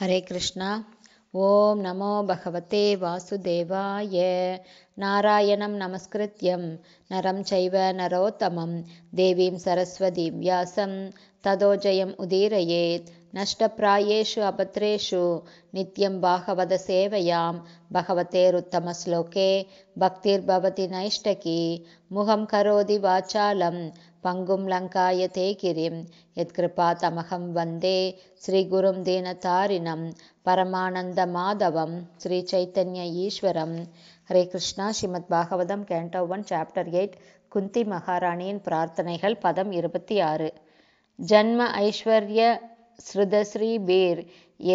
हरे कृष्ण ॐ नमो भगवते वासुदेवाय नारायणं नमस्कृत्यं नरं चैव नरोत्तमं देवीं सरस्वतीं व्यासं तदोजयम् उदीरयेत् नष्टप्रायेषु अपत्रेषु नित्यं भागवतसेवयां भगवतेरुत्तमश्लोके भक्तिर्भवति नैष्टकी मुहं करोति वाचालं பங்கும் லங்காய தேகிரிம் கிரிம் எத்கிருபா தமகம் வந்தே ஸ்ரீகுரும் தீனதாரிணம் பரமானந்த மாதவம் ஸ்ரீ சைத்தன்ய ஈஸ்வரம் Hare Krishna Srimad Bhagavatam canto one chapter eight Kunti மகாராணியின் பிரார்த்தனைகள் பதம் இருபத்தி ஆறு ஜன்ம ஐஸ்வர்ய ஸ்ருதஸ்ரீ பீர்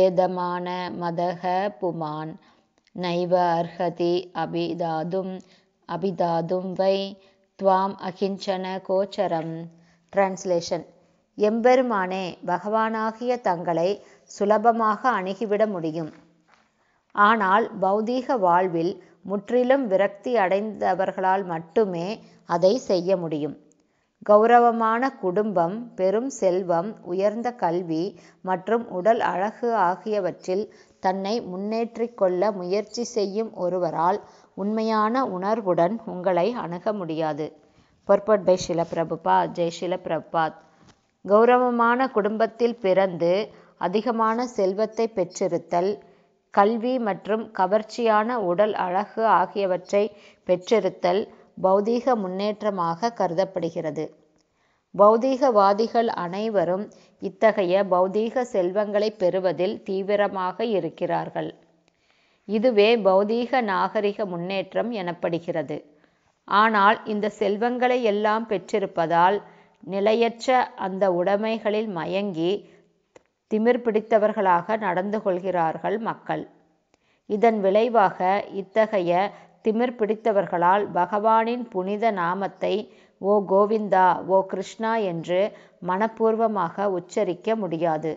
ஏதமான மதக புமான் நைவ அர்ஹதி அபிதாதும் அபிதாதும் வை துவாம் அகிஞ்சன கோச்சரம் டிரான்ஸ்லேஷன் எம்பெருமானே பகவானாகிய தங்களை சுலபமாக அணுகிவிட முடியும் ஆனால் பௌதீக வாழ்வில் முற்றிலும் விரக்தி அடைந்தவர்களால் மட்டுமே அதை செய்ய முடியும் கௌரவமான குடும்பம் பெரும் செல்வம் உயர்ந்த கல்வி மற்றும் உடல் அழகு ஆகியவற்றில் தன்னை முன்னேற்றிக்கொள்ள கொள்ள முயற்சி செய்யும் ஒருவரால் உண்மையான உணர்வுடன் உங்களை அணுக முடியாது பொற்பட் பை பிரபுபா ஜெய் பிரபாத் கௌரவமான குடும்பத்தில் பிறந்து அதிகமான செல்வத்தை பெற்றிருத்தல் கல்வி மற்றும் கவர்ச்சியான உடல் அழகு ஆகியவற்றை பெற்றிருத்தல் பௌதீக முன்னேற்றமாக கருதப்படுகிறது பௌதீகவாதிகள் அனைவரும் இத்தகைய பௌதீக செல்வங்களை பெறுவதில் தீவிரமாக இருக்கிறார்கள் இதுவே பௌதீக நாகரிக முன்னேற்றம் எனப்படுகிறது ஆனால் இந்த செல்வங்களை எல்லாம் பெற்றிருப்பதால் நிலையற்ற அந்த உடைமைகளில் மயங்கி திமிர் பிடித்தவர்களாக நடந்து கொள்கிறார்கள் மக்கள் இதன் விளைவாக இத்தகைய திமிர் பிடித்தவர்களால் பகவானின் புனித நாமத்தை ஓ கோவிந்தா ஓ கிருஷ்ணா என்று மனப்பூர்வமாக உச்சரிக்க முடியாது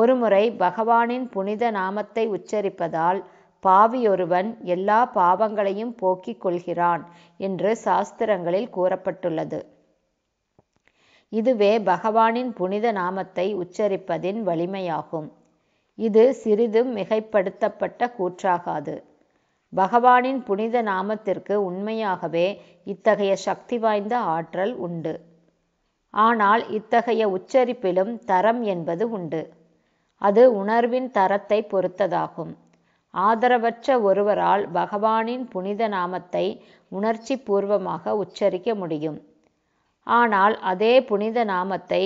ஒருமுறை பகவானின் புனித நாமத்தை உச்சரிப்பதால் பாவியொருவன் எல்லா பாவங்களையும் போக்கிக் கொள்கிறான் என்று சாஸ்திரங்களில் கூறப்பட்டுள்ளது இதுவே பகவானின் புனித நாமத்தை உச்சரிப்பதின் வலிமையாகும் இது சிறிதும் மிகைப்படுத்தப்பட்ட கூற்றாகாது பகவானின் புனித நாமத்திற்கு உண்மையாகவே இத்தகைய சக்தி வாய்ந்த ஆற்றல் உண்டு ஆனால் இத்தகைய உச்சரிப்பிலும் தரம் என்பது உண்டு அது உணர்வின் தரத்தை பொறுத்ததாகும் ஆதரவற்ற ஒருவரால் பகவானின் புனித நாமத்தை உணர்ச்சி பூர்வமாக உச்சரிக்க முடியும் ஆனால் அதே புனித நாமத்தை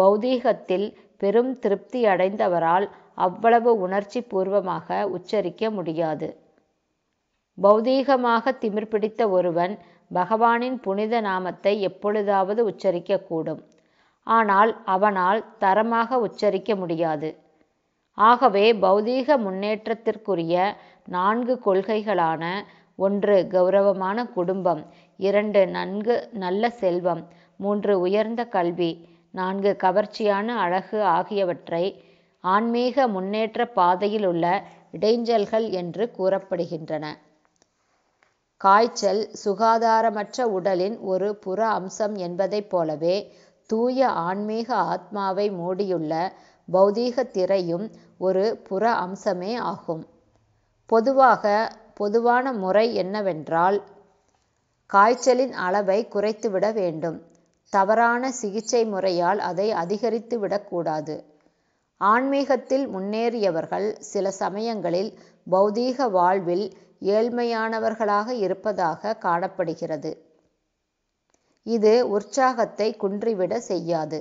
பௌதீகத்தில் பெரும் திருப்தி அடைந்தவரால் அவ்வளவு உணர்ச்சி பூர்வமாக உச்சரிக்க முடியாது பௌதீகமாக திமிர் பிடித்த ஒருவன் பகவானின் புனித நாமத்தை எப்பொழுதாவது உச்சரிக்கக்கூடும் ஆனால் அவனால் தரமாக உச்சரிக்க முடியாது ஆகவே பௌதீக முன்னேற்றத்திற்குரிய நான்கு கொள்கைகளான ஒன்று கௌரவமான குடும்பம் இரண்டு நன்கு நல்ல செல்வம் மூன்று உயர்ந்த கல்வி நான்கு கவர்ச்சியான அழகு ஆகியவற்றை ஆன்மீக முன்னேற்ற பாதையில் உள்ள இடைஞ்சல்கள் என்று கூறப்படுகின்றன காய்ச்சல் சுகாதாரமற்ற உடலின் ஒரு புற அம்சம் என்பதைப் போலவே தூய ஆன்மீக ஆத்மாவை மூடியுள்ள பௌதீக திரையும் ஒரு புற அம்சமே ஆகும். பொதுவாக பொதுவான முறை என்னவென்றால் காய்ச்சலின் அளவை குறைத்துவிட வேண்டும். தவறான சிகிச்சை முறையால் அதை அதிகரித்துவிடக்கூடாது. ஆன்மீகத்தில் முன்னேறியவர்கள் சில சமயங்களில் பௌதீக வாழ்வில் ஏழ்மையானவர்களாக இருப்பதாக காணப்படுகிறது. இது உற்சாகத்தை குன்றிவிட செய்யாது.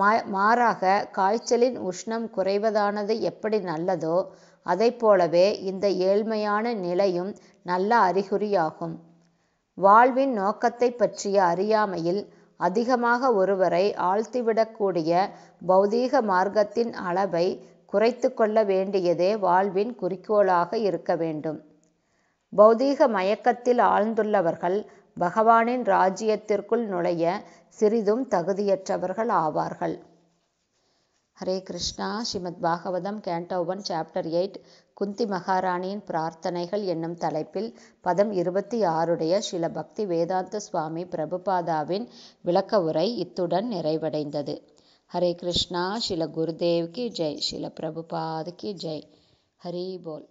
மா மாறாக காய்ச்சலின் உஷ்ணம் குறைவதானது எப்படி நல்லதோ அதை போலவே இந்த ஏழ்மையான நிலையும் நல்ல அறிகுறியாகும் வாழ்வின் நோக்கத்தை பற்றிய அறியாமையில் அதிகமாக ஒருவரை ஆழ்த்திவிடக்கூடிய பௌதீக மார்க்கத்தின் அளவை குறைத்து கொள்ள வேண்டியதே வாழ்வின் குறிக்கோளாக இருக்க வேண்டும் பௌதீக மயக்கத்தில் ஆழ்ந்துள்ளவர்கள் பகவானின் ராஜ்யத்திற்குள் நுழைய சிறிதும் தகுதியற்றவர்கள் ஆவார்கள் Hare Krishna Srimad Bhagavatam canto one chapter eight Kunti மகாராணியின் பிரார்த்தனைகள் என்னும் தலைப்பில் பதம் இருபத்தி ஆறுடைய ஸ்ரீல பக்தி வேதாந்த சுவாமி பிரபுபாதாவின் விளக்க உரை இத்துடன் நிறைவடைந்தது ஹரே கிருஷ்ணா ஸ்ரீல குருதேவ்கி ஜெய் ஸ்ரீல பிரபுபாதுக்கு ஜெய் ஹரி போல்